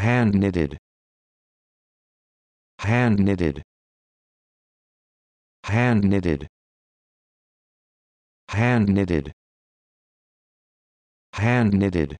hand knitted hand knitted hand knitted hand knitted hand knitted